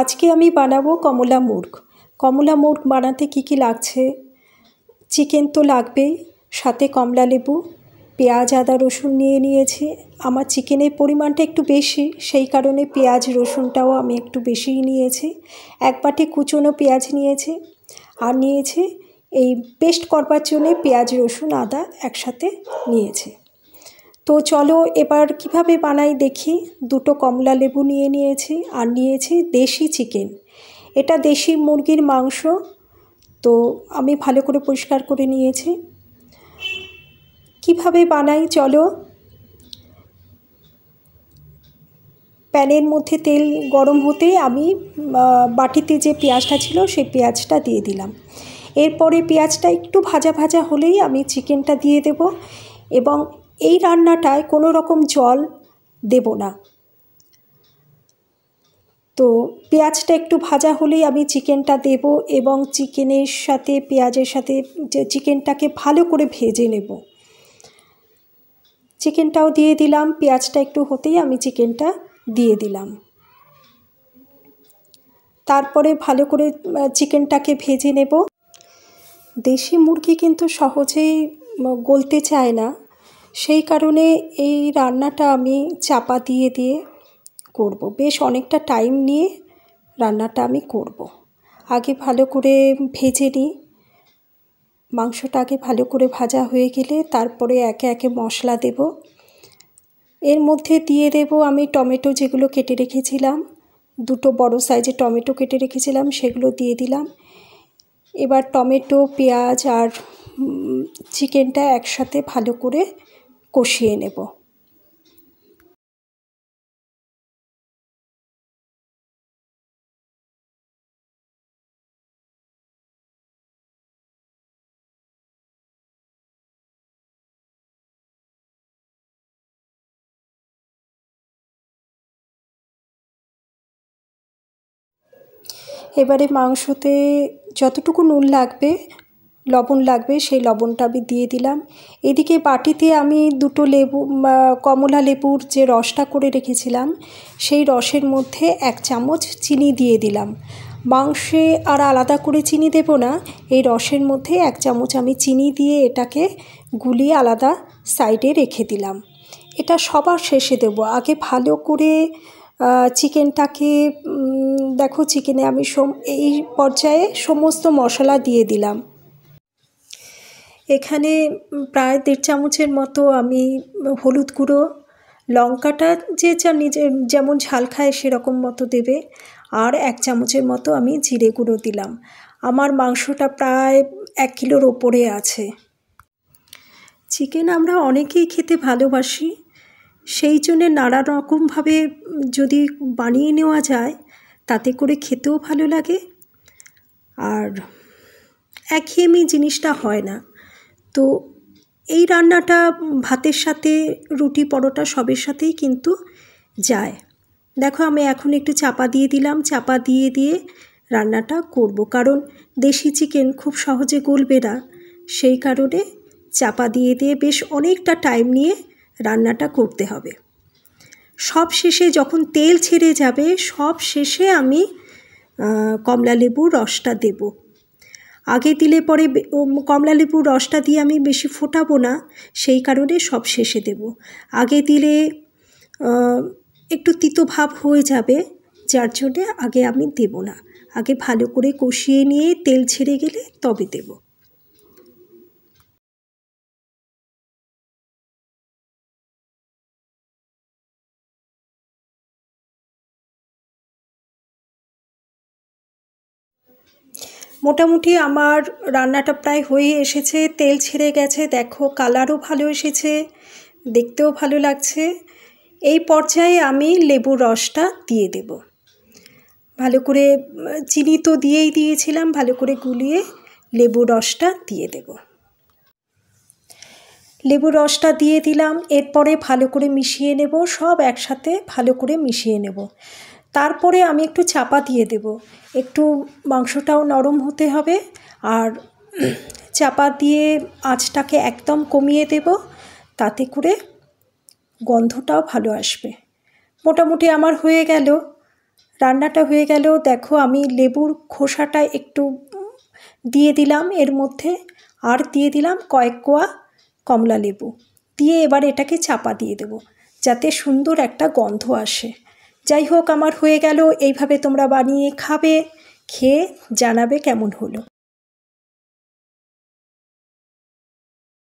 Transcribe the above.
আজকে আমি বানাবো কমলা মুর্গ কমলা মুর্গ বানাতে কি কি লাগছে চিকেন তো লাগবেই সাথে কমলা লেবু পেঁয়াজ আদা রসুন নিয়ে নিয়েছি আমার চিকেনের পরিমাণটা একটু বেশি সেই কারণে পেঁয়াজ রসুনটাও আমি একটু বেশিই নিয়েছি এক বাটি কুচনো পেঁয়াজ নিয়েছি আর নিয়েছি এই পেস্ট করবার জন্যে পেঁয়াজ রসুন আদা একসাথে নিয়েছে তো চলো এবার কিভাবে বানাই দেখি দুটো কমলা লেবু নিয়ে নিয়েছি আর নিয়েছি দেশি চিকেন এটা দেশি মুরগির মাংস তো আমি ভালো করে পরিষ্কার করে নিয়েছি কিভাবে বানাই চলো প্যানের মধ্যে তেল গরম হতে আমি বাটিতে যে পেঁয়াজটা ছিল সেই পেঁয়াজটা দিয়ে দিলাম এরপরে পেঁয়াজটা একটু ভাজা ভাজা হলেই আমি চিকেনটা দিয়ে দেব এবং এই রান্নাটায় কোনো রকম জল দেব না তো পেঁয়াজটা একটু ভাজা হলেই আমি চিকেনটা দেব এবং চিকেনের সাথে পেঁয়াজের সাথে চিকেনটাকে ভালো করে ভেজে নেব চিকেনটাও দিয়ে দিলাম পেঁয়াজটা একটু হতেই আমি চিকেনটা দিয়ে দিলাম তারপরে ভালো করে চিকেনটাকে ভেজে নেব দেশি মুরগি কিন্তু সহজেই গলতে চায় না সেই কারণে এই রান্নাটা আমি চাপা দিয়ে দিয়ে করব। বেশ অনেকটা টাইম নিয়ে রান্নাটা আমি করব। আগে ভালো করে ভেজে নিই মাংসটা আগে ভালো করে ভাজা হয়ে গেলে তারপরে একে একে মশলা দেব এর মধ্যে দিয়ে দেব আমি টমেটো যেগুলো কেটে রেখেছিলাম দুটো বড় সাইজে টমেটো কেটে রেখেছিলাম সেগুলো দিয়ে দিলাম এবার টমেটো পেঁয়াজ আর চিকেনটা একসাথে ভালো করে কষিয়ে নেব এবারে মাংসতে যতটুকু নুন লাগবে লবণ লাগবে সেই লবণটা আমি দিয়ে দিলাম এদিকে বাটিতে আমি দুটো লেবু কমলা লেবুর যে রসটা করে রেখেছিলাম সেই রসের মধ্যে এক চামচ চিনি দিয়ে দিলাম মাংসে আর আলাদা করে চিনি দেব না এই রসের মধ্যে এক চামচ আমি চিনি দিয়ে এটাকে গুলিয়ে আলাদা সাইডে রেখে দিলাম এটা সবার শেষে দেব আগে ভালো করে চিকেনটাকে দেখো চিকেনে আমি এই পর্যায়ে সমস্ত মশলা দিয়ে দিলাম এখানে প্রায় দেড় চামচের মতো আমি হলুদ গুঁড়ো লঙ্কাটা যে যা নিজে যেমন ঝাল খায় সেরকম মতো দেবে আর এক চামচের মতো আমি জিরে গুঁড়ো দিলাম আমার মাংসটা প্রায় এক কিলোর ওপরে আছে চিকেন আমরা অনেকেই খেতে ভালোবাসি সেই জন্যে নানা রকমভাবে যদি বানিয়ে নেওয়া যায় তাতে করে খেতেও ভালো লাগে আর একঘেয়েমি জিনিসটা হয় না তো এই রান্নাটা ভাতের সাথে রুটি পরোটা সবের সাথেই কিন্তু যায় দেখো আমি এখন একটু চাপা দিয়ে দিলাম চাপা দিয়ে দিয়ে রান্নাটা করব কারণ দেশি চিকেন খুব সহজে গলবে না সেই কারণে চাপা দিয়ে দিয়ে বেশ অনেকটা টাইম নিয়ে রান্নাটা করতে হবে সব শেষে যখন তেল ছেড়ে যাবে সব শেষে আমি কমলা লেবু রসটা দেবো আগে দিলে পরে কমলালেবুর রসটা দিয়ে আমি বেশি ফোটাবো না সেই কারণে সব শেষে দেব আগে দিলে একটু তিতো ভাব হয়ে যাবে যার জন্যে আগে আমি দেব না আগে ভালো করে কষিয়ে নিয়ে তেল ছেড়ে গেলে তবে দেবো মোটামুটি আমার রান্নাটা প্রায় হয়ে এসেছে তেল ছেড়ে গেছে দেখো কালারও ভালো এসেছে দেখতেও ভালো লাগছে এই পর্যায়ে আমি লেবুর রসটা দিয়ে দেব ভালো করে চিনি তো দিয়েই দিয়েছিলাম ভালো করে গুলিয়ে লেবু রসটা দিয়ে দেব লেবু রসটা দিয়ে দিলাম এরপরে ভালো করে মিশিয়ে নেব সব একসাথে ভালো করে মিশিয়ে নেব তারপরে আমি একটু চাপা দিয়ে দেব একটু মাংসটাও নরম হতে হবে আর চাপা দিয়ে আঁচটাকে একদম কমিয়ে দেব তাতে করে গন্ধটাও ভালো আসবে মোটামুটি আমার হয়ে গেল রান্নাটা হয়ে গেল দেখো আমি লেবুর খোসাটা একটু দিয়ে দিলাম এর মধ্যে আর দিয়ে দিলাম কয়েক কোয়া কমলা লেবু দিয়ে এবার এটাকে চাপা দিয়ে দেব যাতে সুন্দর একটা গন্ধ আসে যাই হোক আমার হয়ে গেল এইভাবে তোমরা বানিয়ে খাবে খেয়ে জানাবে কেমন হলো